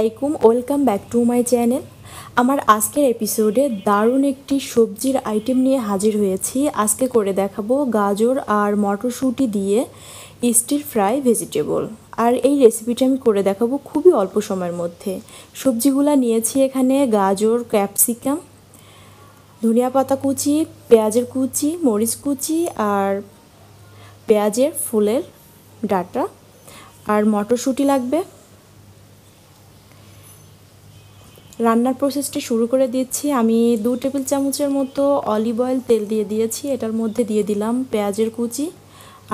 আলাইকুম welcome back to my channel আমার আজকের এপিসোডে দারুণ একটি সবজির আইটেম নিয়ে হাজির হয়েছি আজকে করে দেখাবো গাজর আর মটরশুঁটি দিয়ে স্টির ফ্রাই ভেজিটেবল আর এই রেসিপিটা আমি করে দেখাবো খুবই অল্প সময়ের মধ্যে সবজিগুলো নিয়েছি এখানে গাজর ক্যাপসিকাম ধনিয়া পাতা কুচি পেঁয়াজের কুচি মরিচ কুচি আর পেঁয়াজের ফুলের ডাটা আর মটরশুঁটি লাগবে রান্নার প্রসেসটি শুরু করে দিচ্ছি আমি দু টেবিল চামচের মতো অলিভ অয়েল তেল দিয়ে দিয়েছি এটার মধ্যে দিয়ে দিলাম পেঁয়াজের কুচি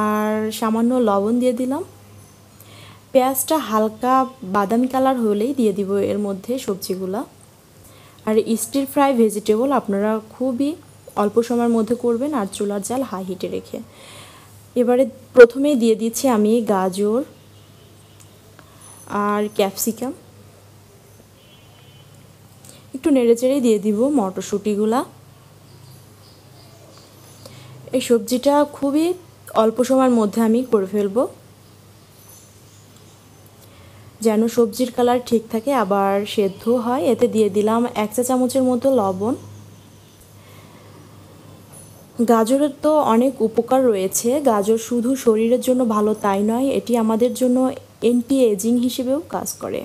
আর সামান্য লবণ দিয়ে দিলাম পেঁয়াজটা হালকা বাদামি কালার হলেই দিয়ে দিব এর মধ্যে সবজিগুলা আর স্টির ফ্রাই ভেজিটেবল আপনারা খুবই অল্প সময়ের মধ্যে করবেন আর চুলার জাল হাই হিটে রেখে এবারে প্রথমেই দিয়ে দিচ্ছি আমি গাজর আর ক্যাপসিকাম একটু নেড়েচেড়ে দিয়ে দিব মটরশুঁটিগুলা এই সবজিটা খুবই অল্প সময়ের মধ্যে আমি করে ফেলবো যেন সবজির কালার ঠিক থাকে আবার সেদ্ধ হয় এতে দিয়ে দিলাম এক চা চামচের মতো লবণ গাজরের তো অনেক উপকার রয়েছে গাজর শুধু শরীরের জন্য ভালো তাই নয় এটি আমাদের জন্য এন্টি এজিং হিসেবেও কাজ করে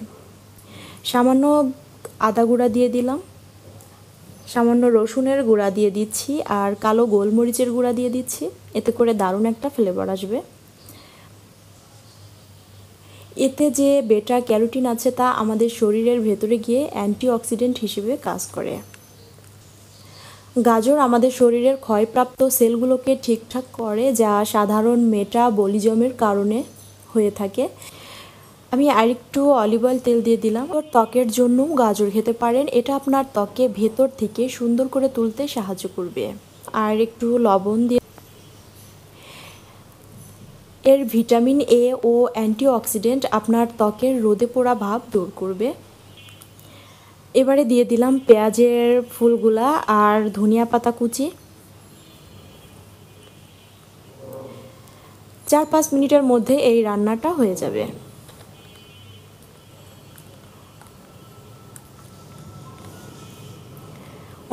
সামান্য আদা গুঁড়া দিয়ে দিলাম সামান্য রসুনের গুঁড়া দিয়ে দিচ্ছি আর কালো গোলমরিচের গুঁড়া দিয়ে দিচ্ছি এতে করে দারুণ একটা ফ্লেভার আসবে এতে যে বেটা ক্যারোটিন আছে তা আমাদের শরীরের ভেতরে গিয়ে অ্যান্টিঅক্সিডেন্ট হিসেবে কাজ করে গাজর আমাদের শরীরের ক্ষয়প্রাপ্ত সেলগুলোকে ঠিকঠাক করে যা সাধারণ মেটাবলিজমের কারণে হয়ে থাকে আমি আরেকটু অলিভ অয়েল তেল দিয়ে দিলাম ওর ত্বকের জন্য গাজর খেতে পারেন এটা আপনার ত্বকে ভেতর থেকে সুন্দর করে তুলতে সাহায্য করবে আর একটু লবণ দিয়ে এর ভিটামিন এ ও অ্যান্টিঅক্সিডেন্ট আপনার ত্বকের রোদে পোড়া ভাব দূর করবে এবারে দিয়ে দিলাম পেঁয়াজের ফুলগুলা আর ধনিয়া পাতা কুচি চার পাঁচ মিনিটের মধ্যে এই রান্নাটা হয়ে যাবে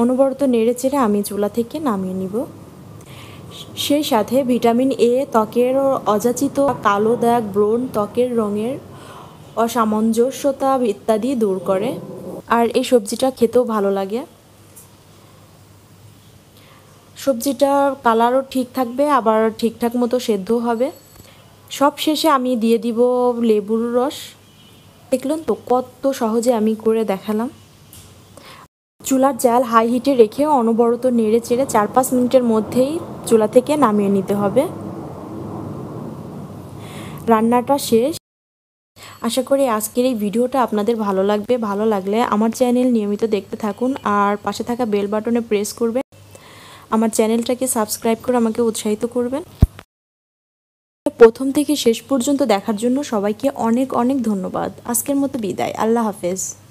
অনবরত নেড়ে চেড়ে আমি চুলা থেকে নামিয়ে নিব সেই সাথে ভিটামিন এ ত্বকের অযাচিত কালো দাগ ব্রণ ত্বকের রঙের অসামঞ্জস্যতা ইত্যাদি দূর করে আর এই সবজিটা খেতেও ভালো লাগে সবজিটা কালারও ঠিক থাকবে আবার ঠিকঠাক মতো সেদ্ধ হবে সব শেষে আমি দিয়ে দিব লেবুর রস দেখলেন তো কত সহজে আমি করে দেখালাম চুলার জাল হাই হিটে রেখে অনবরত নেড়ে চেড়ে চার পাঁচ মিনিটের মধ্যেই চুলা থেকে নামিয়ে নিতে হবে রান্নাটা শেষ আশা করি আজকের এই ভিডিওটা আপনাদের ভালো লাগবে ভালো লাগলে আমার চ্যানেল নিয়মিত দেখতে থাকুন আর পাশে থাকা বেল বাটনে প্রেস করবেন আমার চ্যানেলটাকে সাবস্ক্রাইব করে আমাকে উৎসাহিত করবেন প্রথম থেকে শেষ পর্যন্ত দেখার জন্য সবাইকে অনেক অনেক ধন্যবাদ আজকের মতো বিদায় আল্লাহ হাফেজ